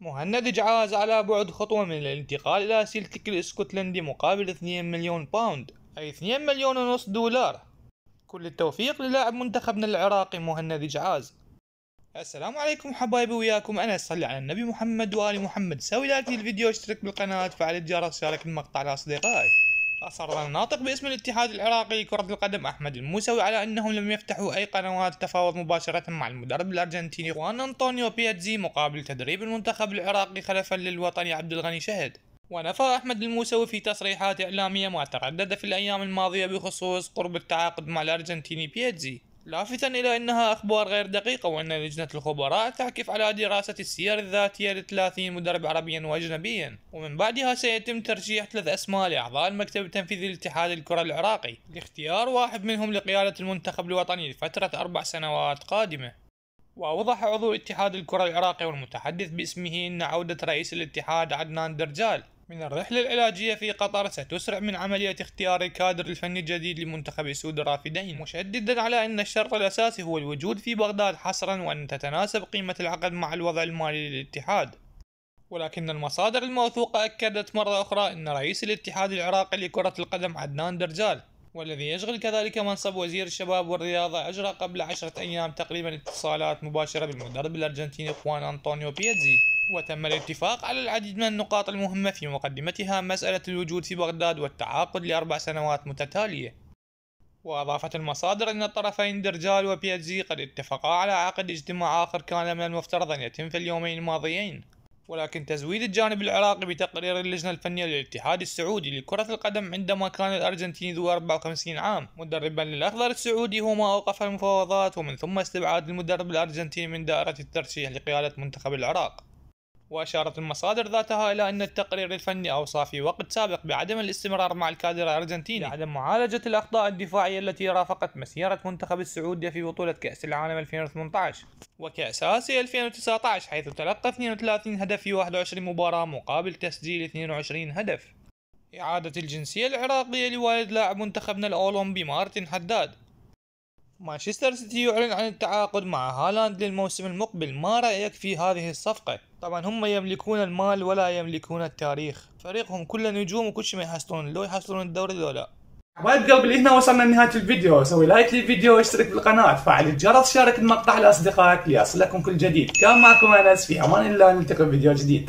مهند جعاز على بعد خطوة من الانتقال إلى سلتك الاسكتلندي مقابل 2 مليون باوند أي 2 مليون ونص دولار كل التوفيق للاعب منتخبنا العراقي مهند جعاز السلام عليكم حبايبي وياكم انا صلي على النبي محمد وال محمد سوي لايك للفيديو اشترك بالقناه فعل الجرس شارك المقطع لاصدقائك أصر الناطق باسم الاتحاد العراقي لكرة القدم أحمد الموسوي على أنهم لم يفتحوا أي قنوات تفاوض مباشرة مع المدرب الأرجنتيني خوان أنطونيو بياتزي مقابل تدريب المنتخب العراقي خلفا للوطني عبد الغني شهد ونفى أحمد الموسوي في تصريحات إعلامية ما تردد في الأيام الماضية بخصوص قرب التعاقد مع الأرجنتيني بياتزي لافتا إلى أنها أخبار غير دقيقة وأن لجنة الخبراء تعكف على دراسة السير الذاتية لثلاثين مدرب عربيا وأجنبيا ومن بعدها سيتم ترشيح ثلاث أسماء لأعضاء المكتب التنفيذي لاتحاد الكرة العراقي لاختيار واحد منهم لقيادة المنتخب الوطني لفترة أربع سنوات قادمة وأوضح عضو اتحاد الكرة العراقي والمتحدث باسمه أن عودة رئيس الاتحاد عدنان درجال من الرحلة العلاجية في قطر ستسرع من عملية اختيار الكادر الفني الجديد لمنتخب سود رافدين مشددا على أن الشرط الأساسي هو الوجود في بغداد حصرا وأن تتناسب قيمة العقد مع الوضع المالي للاتحاد ولكن المصادر الموثوقة أكدت مرة أخرى أن رئيس الاتحاد العراقي لكرة القدم عدنان درجال والذي يشغل كذلك منصب وزير الشباب والرياضة أجرى قبل عشرة أيام تقريبا اتصالات مباشرة بالمدرب الأرجنتيني خوان أنطونيو بيتزي وتم الاتفاق على العديد من النقاط المهمة في مقدمتها مسألة الوجود في بغداد والتعاقد لأربع سنوات متتالية وأضافت المصادر أن الطرفين درجال وبيتزي قد اتفقا على عقد اجتماع آخر كان من المفترض أن يتم في اليومين الماضيين ولكن تزويد الجانب العراقي بتقرير اللجنة الفنية للاتحاد السعودي لكرة القدم عندما كان الأرجنتيني ذو 54 عام مدربا للأخضر السعودي هو ما أوقف المفاوضات ومن ثم استبعاد المدرب الأرجنتيني من دائرة الترشيح لقيادة منتخب العراق وأشارت المصادر ذاتها إلى أن التقرير الفني أوصى في وقت سابق بعدم الاستمرار مع الكادر الأرجنتيني لعدم معالجة الأخطاء الدفاعية التي رافقت مسيرة منتخب السعودية في بطولة كأس العالم 2018 وكأس آسيا 2019 حيث تلقى 32 هدف في 21 مباراة مقابل تسجيل 22 هدف إعادة الجنسية العراقية لوالد لاعب منتخبنا الأولمبي مارتن حداد مانشستر سيتي يعلن عن التعاقد مع هالاند للموسم المقبل ما رأيك في هذه الصفقة؟ طبعا هم يملكون المال ولا يملكون التاريخ فريقهم كله نجوم وكل شيء ما يحصلون لو يحصلون الدوري لو لا حبايب قلبي هنا وصلنا لنهايه الفيديو سوي لايك للفيديو واشترك بالقناة فعل الجرس شارك المقطع لاصدقائك ليصلكم كل جديد كان معكم انس في امان الله نلتقي في فيديو جديد